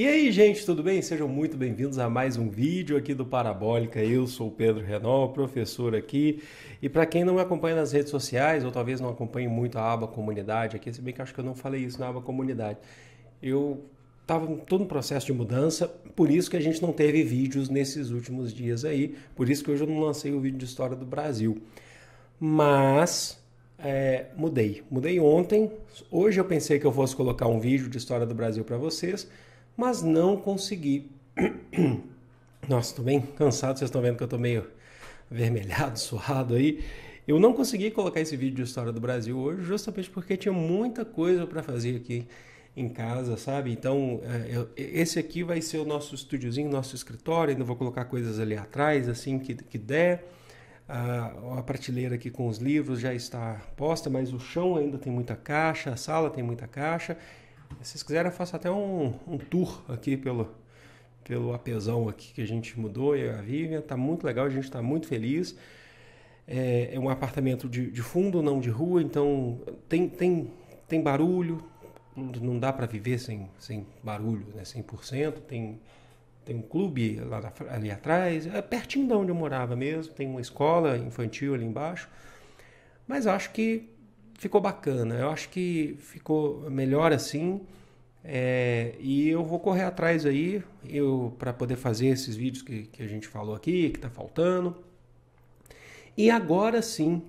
E aí, gente, tudo bem? Sejam muito bem-vindos a mais um vídeo aqui do Parabólica. Eu sou o Pedro Renol, professor aqui. E para quem não me acompanha nas redes sociais, ou talvez não acompanhe muito a aba comunidade aqui, se bem que acho que eu não falei isso na aba comunidade. Eu estava todo um processo de mudança, por isso que a gente não teve vídeos nesses últimos dias aí, por isso que hoje eu não lancei o vídeo de história do Brasil. Mas é, mudei. Mudei ontem, hoje eu pensei que eu fosse colocar um vídeo de história do Brasil para vocês, mas não consegui. Nossa, estou bem cansado, vocês estão vendo que eu estou meio vermelhado, suado aí. Eu não consegui colocar esse vídeo de história do Brasil hoje, justamente porque tinha muita coisa para fazer aqui em casa, sabe? Então, é, esse aqui vai ser o nosso estúdiozinho, nosso escritório. Ainda vou colocar coisas ali atrás, assim que, que der. a prateleira aqui com os livros já está posta, mas o chão ainda tem muita caixa, a sala tem muita caixa. Se vocês quiserem, eu faço até um, um tour aqui pelo, pelo apesão aqui que a gente mudou, e a Vivian. Tá muito legal, a gente está muito feliz. É, é um apartamento de, de, fundo, não de rua, então tem, tem, tem barulho, não dá para viver sem, sem barulho, né? 100%. Tem, tem um clube lá na, ali atrás, é pertinho de onde eu morava mesmo, tem uma escola infantil ali embaixo. Mas acho que ficou bacana. Eu acho que ficou melhor assim. É, e eu vou correr atrás aí eu para poder fazer esses vídeos que, que a gente falou aqui, que está faltando. E agora sim,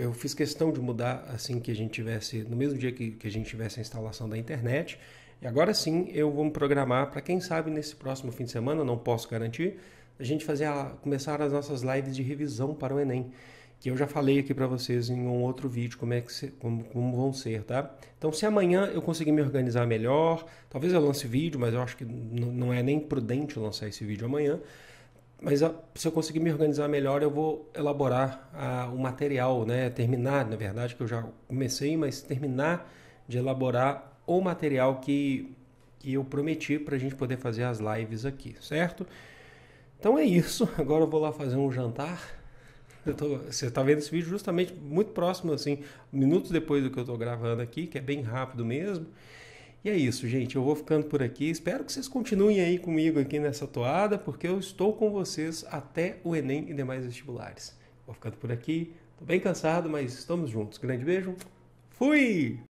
eu fiz questão de mudar assim que a gente tivesse, no mesmo dia que, que a gente tivesse a instalação da internet. E agora sim eu vou me programar para quem sabe nesse próximo fim de semana, não posso garantir, a gente fazer a, começar as nossas lives de revisão para o Enem que eu já falei aqui para vocês em um outro vídeo como é que se, como, como, vão ser, tá? Então, se amanhã eu conseguir me organizar melhor, talvez eu lance vídeo, mas eu acho que não é nem prudente lançar esse vídeo amanhã. Mas ah, se eu conseguir me organizar melhor, eu vou elaborar ah, o material, né? Terminar, na verdade, que eu já comecei, mas terminar de elaborar o material que, que eu prometi para a gente poder fazer as lives aqui, certo? Então é isso. Agora eu vou lá fazer um jantar Tô, você está vendo esse vídeo justamente muito próximo, assim, minutos depois do que eu estou gravando aqui, que é bem rápido mesmo. E é isso, gente. Eu vou ficando por aqui. Espero que vocês continuem aí comigo aqui nessa toada, porque eu estou com vocês até o Enem e demais vestibulares. Vou ficando por aqui. Estou bem cansado, mas estamos juntos. Grande beijo. Fui!